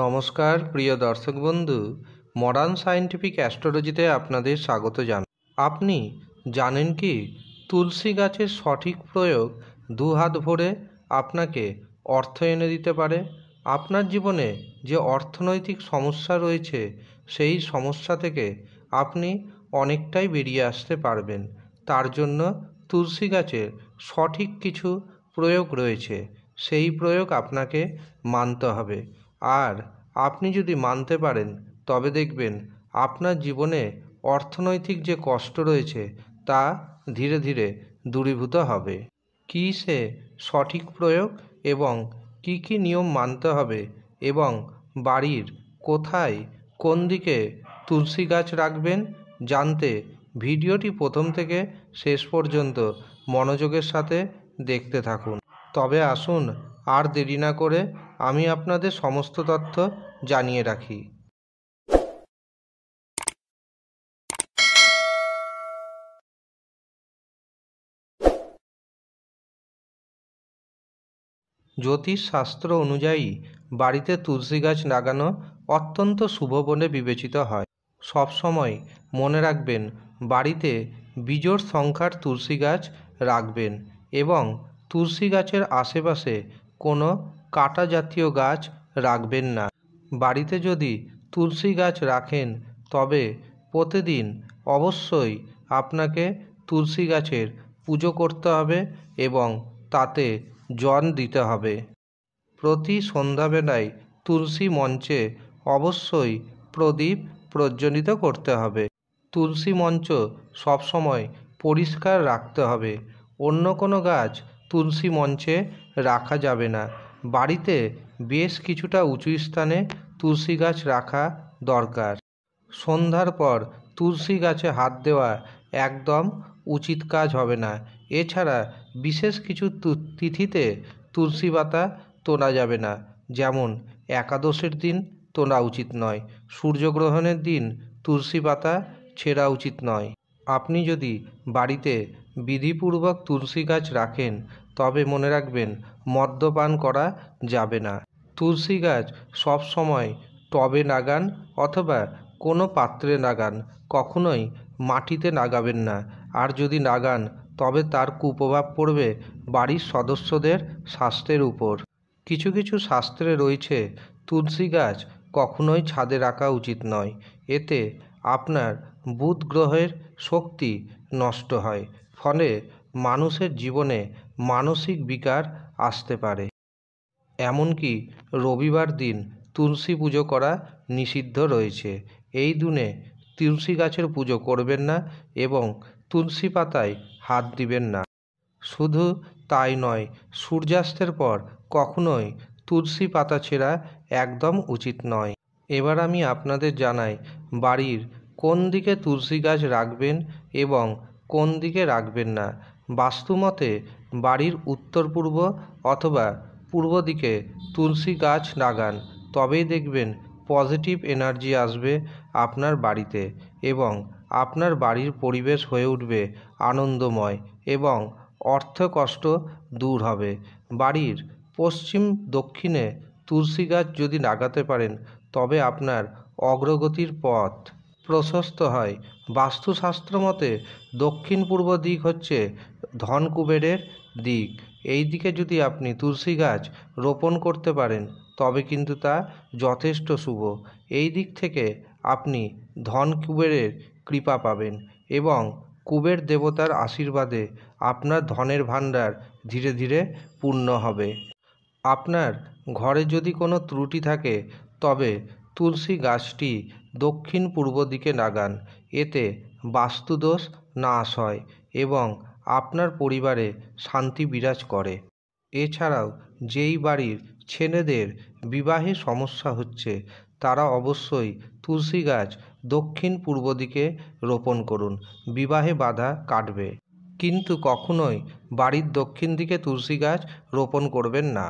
নমস্কার প্রিয় দর্শক বন্ধু মডার্ন সায়েন্টিফিক অ্যাস্ট্রোলজিতে আপনাদের স্বাগত জান আপনি জানেন কি তুলসী গাছের সঠিক প্রয়োগ দু হাত ভরে আপনাকে অর্থ এনে দিতে পারে আপনার জীবনে যে অর্থনৈতিক সমস্যা রয়েছে সেই সমস্যা থেকে আপনি অনেকটাই বেরিয়ে আসতে পারবেন তার জন্য তুলসী গাছের সঠিক কিছু প্রয়োগ রয়েছে সেই প্রয়োগ আপনাকে মানতে হবে আর আপনি যদি মানতে পারেন তবে দেখবেন আপনার জীবনে অর্থনৈতিক যে কষ্ট রয়েছে তা ধীরে ধীরে দূরীভূত হবে কী সে সঠিক প্রয়োগ এবং কি কি নিয়ম মানতে হবে এবং বাড়ির কোথায় কোন দিকে তুলসী গাছ রাখবেন জানতে ভিডিওটি প্রথম থেকে শেষ পর্যন্ত মনোযোগের সাথে দেখতে থাকুন তবে আসুন আর দেরি না করে আমি আপনাদের সমস্ত তথ্য জানিয়ে রাখি জ্যোতিষশাস্ত্র অনুযায়ী বাড়িতে তুলসী গাছ লাগানো অত্যন্ত শুভ বলে বিবেচিত হয় সবসময় মনে রাখবেন বাড়িতে বিজোড় সংখ্যার তুলসী গাছ রাখবেন এবং তুলসী গাছের আশেপাশে কোনো কাঁটা জাতীয় গাছ রাখবেন না বাড়িতে যদি তুলসী গাছ রাখেন তবে প্রতিদিন অবশ্যই আপনাকে তুলসী গাছের পুজো করতে হবে এবং তাতে জল দিতে হবে প্রতি সন্ধ্যাবেলায় তুলসী মঞ্চে অবশ্যই প্রদীপ প্রজ্জ্বলিত করতে হবে তুলসী মঞ্চ সবসময় পরিষ্কার রাখতে হবে অন্য কোনো গাছ তুলসী মঞ্চে রাখা যাবে না বাড়িতে বেশ কিছুটা উঁচু স্থানে তুলসী গাছ রাখা দরকার সন্ধ্যার পর তুলসী গাছে হাত দেওয়া একদম উচিত কাজ হবে না এছাড়া বিশেষ কিছু তিথিতে তুলসী পাতা তোলা যাবে না যেমন একাদশের দিন তোলা উচিত নয় সূর্যগ্রহণের দিন তুলসী পাতা ছেঁড়া উচিত নয় আপনি যদি বাড়িতে বিধিপূর্বক তুলসী গাছ রাখেন তবে মনে রাখবেন মদ্যপান করা যাবে না তুলসী গাছ সবসময় টবে নাগান অথবা কোনো পাত্রে লাগান কখনোই মাটিতে লাগাবেন না আর যদি নাগান তবে তার কুপ্রভাব পড়বে বাড়ির সদস্যদের স্বাস্থ্যের উপর কিছু কিছু শাস্ত্রে রয়েছে তুলসী গাছ কখনোই ছাদে রাখা উচিত নয় এতে আপনার বুধ গ্রহের শক্তি নষ্ট হয় ফলে মানুষের জীবনে মানসিক বিকার আসতে পারে এমনকি রবিবার দিন তুলসী পুজো করা নিষিদ্ধ রয়েছে এই দিনে তুলসী গাছের পুজো করবেন না এবং তুলসী পাতায় হাত দিবেন না শুধু তাই নয় সূর্যাস্তের পর কখনোই তুলসী পাতা ছেঁড়া একদম উচিত নয় এবার আমি আপনাদের জানাই বাড়ির কোন দিকে তুলসী গাছ রাখবেন এবং কোন দিকে রাখবেন না বাস্তুমতে বাড়ির উত্তর পূর্ব অথবা পূর্ব দিকে তুলসী গাছ লাগান তবেই দেখবেন পজিটিভ এনার্জি আসবে আপনার বাড়িতে এবং আপনার বাড়ির পরিবেশ হয়ে উঠবে আনন্দময় এবং অর্থকষ্ট দূর হবে বাড়ির পশ্চিম দক্ষিণে তুলসী গাছ যদি লাগাতে পারেন তবে আপনার অগ্রগতির পথ প্রশস্ত হয় বাস্তুশাস্ত্র মতে দক্ষিণ পূর্ব দিক হচ্ছে ধন কুবেরের দিক এই দিকে যদি আপনি তুলসী গাছ রোপণ করতে পারেন তবে কিন্তু তা যথেষ্ট শুভ এই দিক থেকে আপনি ধন কুবেরের কৃপা পাবেন এবং কুবের দেবতার আশীর্বাদে আপনার ধনের ভাণ্ডার ধীরে ধীরে পূর্ণ হবে আপনার ঘরে যদি কোনো ত্রুটি থাকে তবে তুলসী গাছটি দক্ষিণ পূর্ব দিকে লাগান এতে বাস্তুদোষ নাশ হয় এবং আপনার পরিবারে শান্তি বিরাজ করে এছাড়াও যেই বাড়ির ছেলেদের বিবাহে সমস্যা হচ্ছে তারা অবশ্যই তুলসী গাছ দক্ষিণ পূর্ব দিকে রোপণ করুন বিবাহে বাধা কাটবে কিন্তু কখনোই বাড়ির দক্ষিণ দিকে তুলসী গাছ রোপণ করবেন না